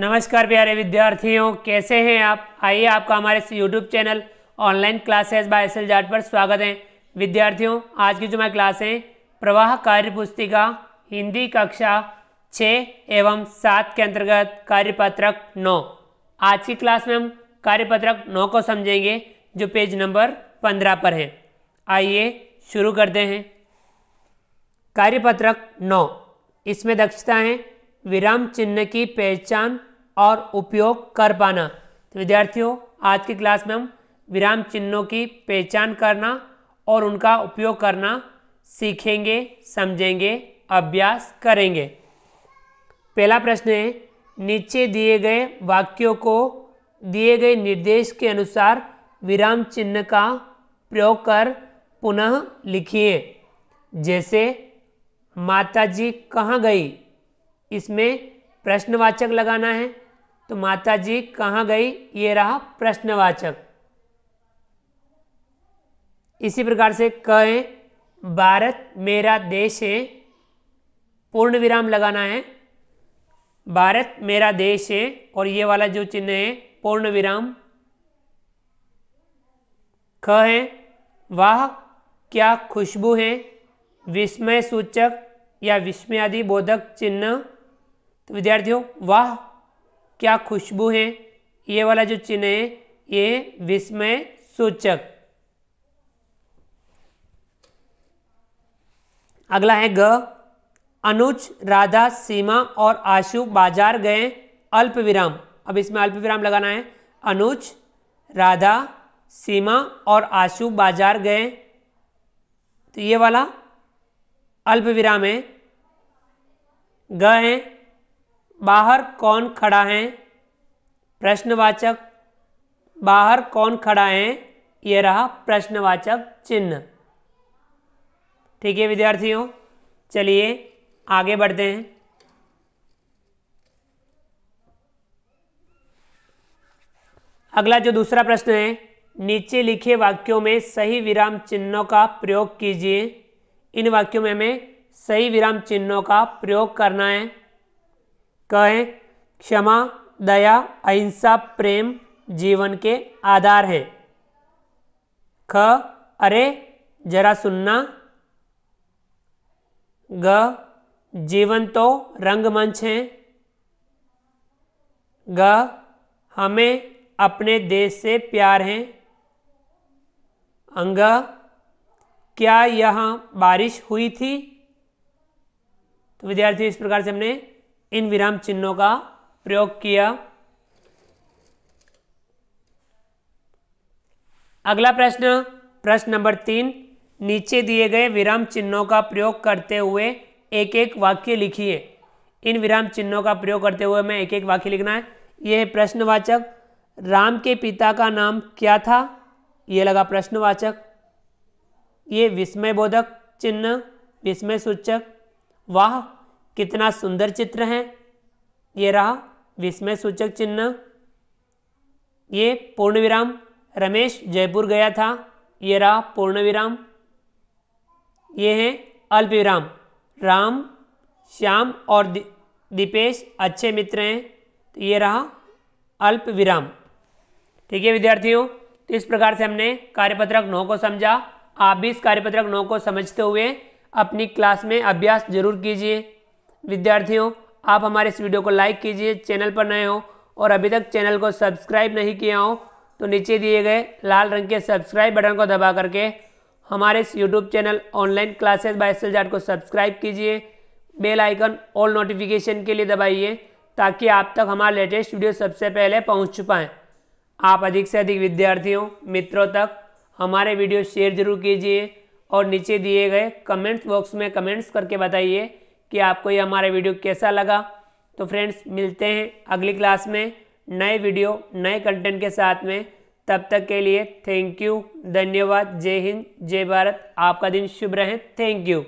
नमस्कार प्यारे विद्यार्थियों कैसे हैं आप आइए आपका हमारे YouTube channel online classes by S Jat पर स्वागत है विद्यार्थियों आज की जो मैं क्लास है प्रवाह कार्य पुस्तिका हिंदी कक्षा छः एवं सात के अंतर्गत कार्यपत्रक नौ आज की क्लास में हम कार्यपत्रक नौ को समझेंगे जो पेज नंबर पंद्रह पर है आइए शुरू करते हैं कार्यपत्रक नौ इसमें दक्षता है विराम चिन्ह की पहचान और उपयोग कर पाना तो विद्यार्थियों आज की क्लास में हम विराम चिन्हों की पहचान करना और उनका उपयोग करना सीखेंगे समझेंगे अभ्यास करेंगे पहला प्रश्न है नीचे दिए गए वाक्यों को दिए गए निर्देश के अनुसार विराम चिन्ह का प्रयोग कर पुनः लिखिए जैसे माताजी कहाँ गई इसमें प्रश्नवाचक लगाना है तो माता जी कहाँ गई ये रहा प्रश्नवाचक इसी प्रकार से कहें भारत मेरा देश है पूर्ण विराम लगाना है भारत मेरा देश है और ये वाला जो चिन्ह है पूर्ण विराम ख है वाह क्या खुशबू है विस्मय सूचक या विस्मयादि बोधक चिन्ह तो विद्यार्थियों वाह क्या खुशबू है ये वाला जो चिन्ह है ये विस्मय सूचक अगला है ग अनुज राधा सीमा और आशु बाजार गए अल्प विराम अब इसमें अल्प विराम लगाना है अनुज राधा सीमा और आशु बाजार गए तो ये वाला अल्प विराम है ग है बाहर कौन खड़ा है प्रश्नवाचक बाहर कौन खड़ा है ये रहा प्रश्नवाचक चिन्ह ठीक है विद्यार्थियों चलिए आगे बढ़ते हैं अगला जो दूसरा प्रश्न है नीचे लिखे वाक्यों में सही विराम चिन्हों का प्रयोग कीजिए इन वाक्यों में हमें सही विराम चिन्हों का प्रयोग करना है कहें क्षमा दया अहिंसा प्रेम जीवन के आधार हैं ख अरे जरा सुनना ग जीवन तो रंगमंच है ग हमें अपने देश से प्यार है अंग क्या यहाँ बारिश हुई थी तो विद्यार्थी इस प्रकार से हमने इन विराम चिन्हों का प्रयोग किया अगला प्रश्न प्रश्न नंबर तीन नीचे दिए गए विराम चिन्हों का प्रयोग करते हुए एक एक वाक्य लिखिए इन विराम चिन्हों का प्रयोग करते हुए मैं एक एक वाक्य लिखना है यह प्रश्नवाचक राम के पिता का नाम क्या था यह लगा प्रश्नवाचक ये विस्मय बोधक चिन्ह विस्मय सूचक वाह कितना सुंदर चित्र है ये रहा विस्मय सूचक चिन्ह ये पूर्ण विराम रमेश जयपुर गया था ये रहा पूर्ण विराम ये है अल्प विराम राम श्याम और दि, दीपेश अच्छे मित्र हैं तो ये रहा अल्प विराम ठीक है विद्यार्थियों तो इस प्रकार से हमने कार्यपत्रक नौ को समझा आप भी इस कार्यपत्रक नौ को समझते हुए अपनी क्लास में अभ्यास जरूर कीजिए विद्यार्थियों आप हमारे इस वीडियो को लाइक कीजिए चैनल पर नए हो और अभी तक चैनल को सब्सक्राइब नहीं किया हो तो नीचे दिए गए लाल रंग के सब्सक्राइब बटन को दबा करके हमारे इस YouTube channel online classes by S को सब्सक्राइब कीजिए बेल आइकन ऑल नोटिफिकेशन के लिए दबाइए ताकि आप तक हमारे लेटेस्ट वीडियो सबसे पहले पहुंच पाएँ आप अधिक से अधिक विद्यार्थियों मित्रों तक हमारे वीडियो शेयर जरूर कीजिए और नीचे दिए गए कमेंट्स बॉक्स में कमेंट्स करके बताइए कि आपको ये हमारा वीडियो कैसा लगा तो फ्रेंड्स मिलते हैं अगली क्लास में नए वीडियो नए कंटेंट के साथ में तब तक के लिए थैंक यू धन्यवाद जय हिंद जय भारत आपका दिन शुभ रहे थैंक यू